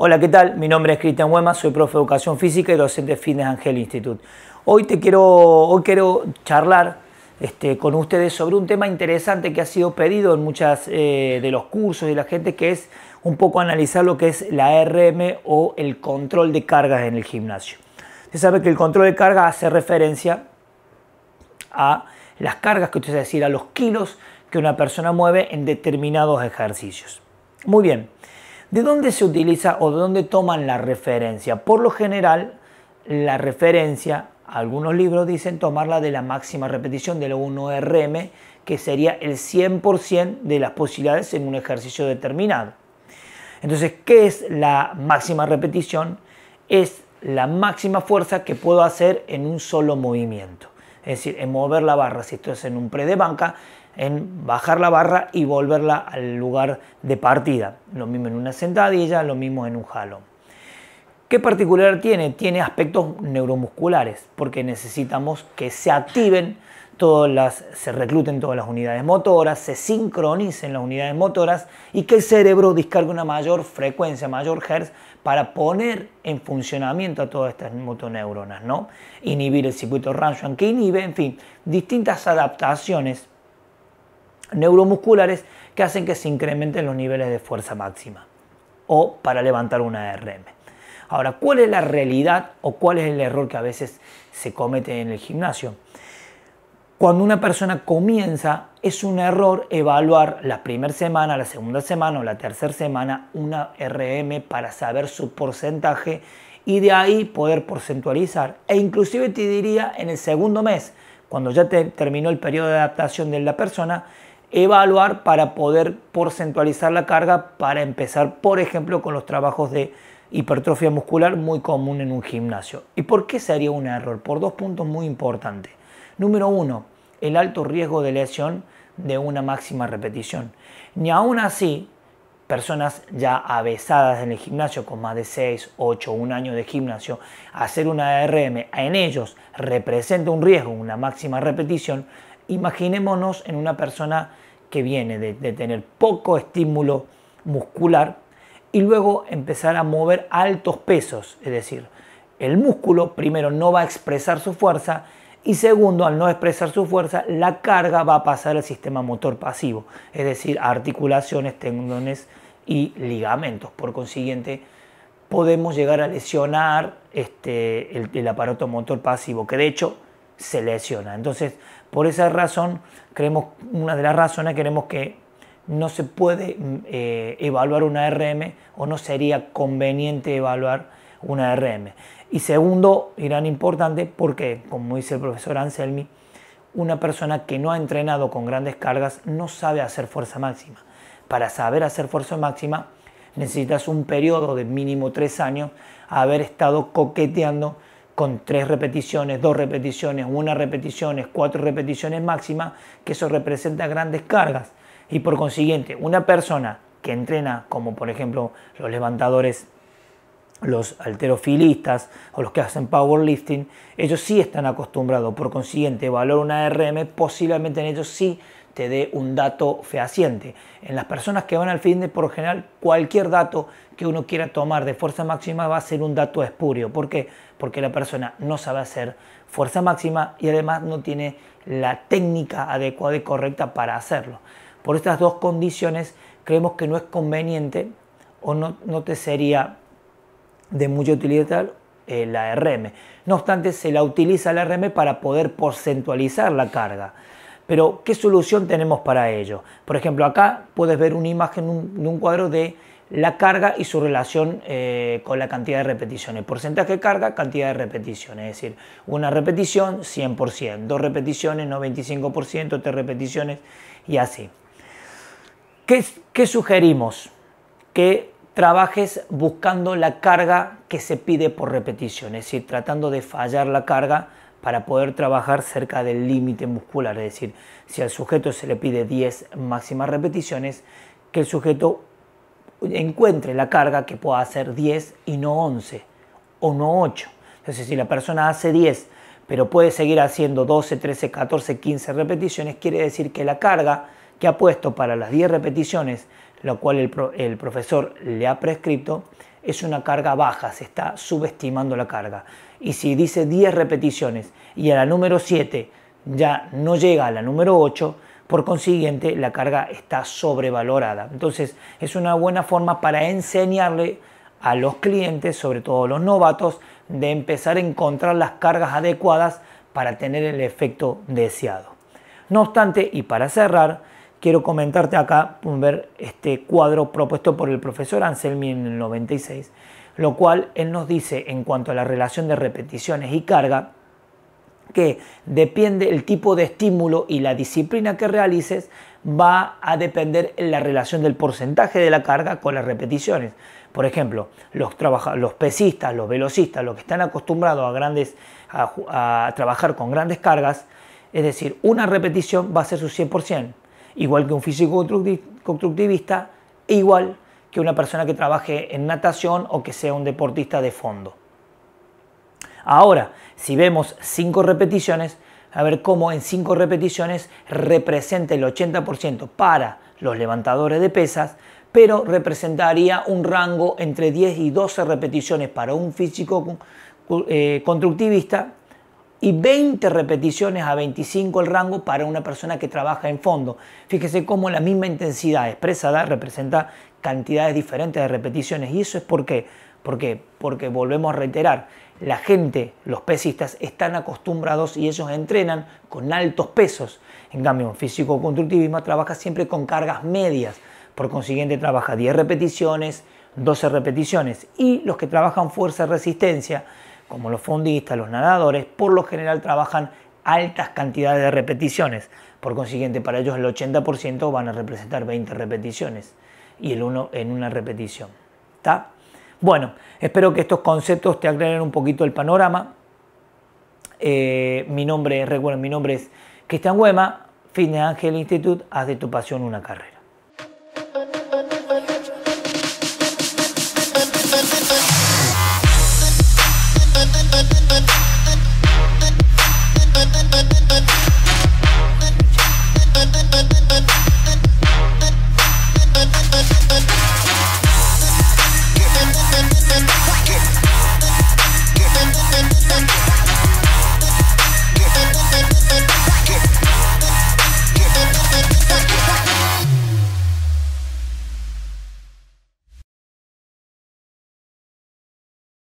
Hola, ¿qué tal? Mi nombre es Cristian Huema, soy profe de Educación Física y docente de Fitness Angel Institute. Hoy te quiero, quiero charlar este, con ustedes sobre un tema interesante que ha sido pedido en muchos eh, de los cursos de la gente, que es un poco analizar lo que es la RM o el control de cargas en el gimnasio. Usted sabe que el control de cargas hace referencia a las cargas que usted es decir, a los kilos que una persona mueve en determinados ejercicios. Muy bien. ¿De dónde se utiliza o de dónde toman la referencia? Por lo general, la referencia, algunos libros dicen tomarla de la máxima repetición de la 1RM, que sería el 100% de las posibilidades en un ejercicio determinado. Entonces, ¿qué es la máxima repetición? Es la máxima fuerza que puedo hacer en un solo movimiento. Es decir, en mover la barra, si esto es en un pre de banca, en bajar la barra y volverla al lugar de partida. Lo mismo en una sentadilla, lo mismo en un jalón. ¿Qué particular tiene? Tiene aspectos neuromusculares, porque necesitamos que se activen todas las, se recluten todas las unidades motoras, se sincronicen las unidades motoras y que el cerebro descargue una mayor frecuencia, mayor hertz, para poner en funcionamiento a todas estas motoneuronas, ¿no? Inhibir el circuito rancho que inhibe, en fin, distintas adaptaciones neuromusculares que hacen que se incrementen los niveles de fuerza máxima o para levantar una RM. Ahora, ¿cuál es la realidad o cuál es el error que a veces se comete en el gimnasio? Cuando una persona comienza, es un error evaluar la primera semana, la segunda semana o la tercera semana una RM para saber su porcentaje y de ahí poder porcentualizar. E inclusive te diría en el segundo mes, cuando ya te terminó el periodo de adaptación de la persona, evaluar para poder porcentualizar la carga para empezar, por ejemplo, con los trabajos de hipertrofia muscular muy común en un gimnasio. ¿Y por qué sería un error? Por dos puntos muy importantes. Número uno, el alto riesgo de lesión de una máxima repetición. Ni aún así, personas ya avesadas en el gimnasio con más de 6, 8, un año de gimnasio, hacer una rm en ellos representa un riesgo, una máxima repetición, Imaginémonos en una persona que viene de, tener poco estímulo muscular y luego empezar a mover altos pesos, es decir, el músculo primero no va a expresar su fuerza y segundo, al no expresar su fuerza, la carga va a pasar al sistema motor pasivo, es decir, articulaciones, tendones y ligamentos. Por consiguiente, podemos llegar a lesionar este, el, el aparato motor pasivo, que de hecho se lesiona. Entonces, por esa razón, creemos, una de las razones queremos que no se puede mm, eh, evaluar una RM o no sería conveniente evaluar una RM. Y segundo, irán importante, porque como dice el profesor Anselmi, una persona que no ha entrenado con grandes cargas no sabe hacer fuerza máxima. Para saber hacer fuerza máxima necesitas un periodo de mínimo tres años haber estado coqueteando con tres repeticiones, dos repeticiones, una repetición, cuatro repeticiones máximas, que eso representa grandes cargas. Y por consiguiente, una persona que entrena, como por ejemplo los levantadores, los alterofilistas o los que hacen powerlifting, ellos sí están acostumbrados. Por consiguiente, valor una RM, posiblemente en ellos sí te dé un dato fehaciente. En las personas que van al fin de, por general, cualquier dato que uno quiera tomar de fuerza máxima va a ser un dato espurio. ¿Por qué? Porque la persona no sabe hacer fuerza máxima y además no tiene la técnica adecuada y correcta para hacerlo. Por estas dos condiciones creemos que no es conveniente o no, te sería de mucha utilidad eh, la RM. No obstante, se la utiliza la RM para poder porcentualizar la carga. Pero, ¿qué solución tenemos para ello? Por ejemplo, acá puedes ver una imagen de un cuadro de la carga y su relación eh, con la cantidad de repeticiones. Porcentaje de carga, cantidad de repeticiones. Es decir, una repetición, 100%. Dos repeticiones, 95%. Tres repeticiones y así. qué sugerimos? Que trabajes buscando la carga que se pide por repetición. Es decir, tratando de fallar la carga para poder trabajar cerca del límite muscular, es decir, si al sujeto se le pide 10 máximas repeticiones, que el sujeto encuentre la carga que pueda hacer 10 y no 11 o no 8. Entonces, si la persona hace 10, pero puede seguir haciendo 12, 13, 14, 15 repeticiones, quiere decir que la carga que ha puesto para las 10 repeticiones, lo cual el, el profesor le ha prescrito, es una carga baja, se está subestimando la carga. Y si dice 10 repeticiones y a la número 7 ya no llega a la número 8, por consiguiente la carga está sobrevalorada. Entonces es una buena forma para enseñarle a los clientes, sobre todo los novatos, de empezar a encontrar las cargas adecuadas para tener el efecto deseado. No obstante, y para cerrar, quiero comentarte acá, ver este cuadro propuesto por el profesor Anselmi en el 96, lo cual él nos dice en cuanto a la relación de repeticiones y carga, que depende el tipo de estímulo y la disciplina que realices, va a depender en la relación del porcentaje de la carga con las repeticiones. Por ejemplo, los, los pesistas, los velocistas, los que están acostumbrados a, grandes, a trabajar con grandes cargas, es decir, una repetición va a ser su 100% igual que un físico constructivista, e igual que una persona que trabaje en natación o que sea un deportista de fondo. Ahora, si vemos 5 repeticiones, a ver cómo en 5 repeticiones representa el 80% para los levantadores de pesas, pero representaría un rango entre 10 y 12 repeticiones para un físico eh, constructivista y 20 repeticiones a 25 el rango para una persona que trabaja en fondo. Fíjese cómo la misma intensidad expresada representa cantidades diferentes de repeticiones. ¿Y eso es por qué? Porque, porque volvemos a reiterar, la gente, los pesistas, están acostumbrados y ellos entrenan con altos pesos. En cambio, un físico-constructivismo trabaja siempre con cargas medias. Por consiguiente, trabaja 10 repeticiones, 12 repeticiones. Y los que trabajan fuerza-resistencia, como los fundistas, los nadadores, por lo general trabajan altas cantidades de repeticiones. Por consiguiente, para ellos el 80% van a representar 20 repeticiones y el 1 en una repetición. ¿Está? Bueno, espero que estos conceptos te aclaren un poquito el panorama. Eh, mi nombre, recuerden, mi nombre es Cristian Huema, Fitness Angel Institute, haz de tu pasión una carrera. but but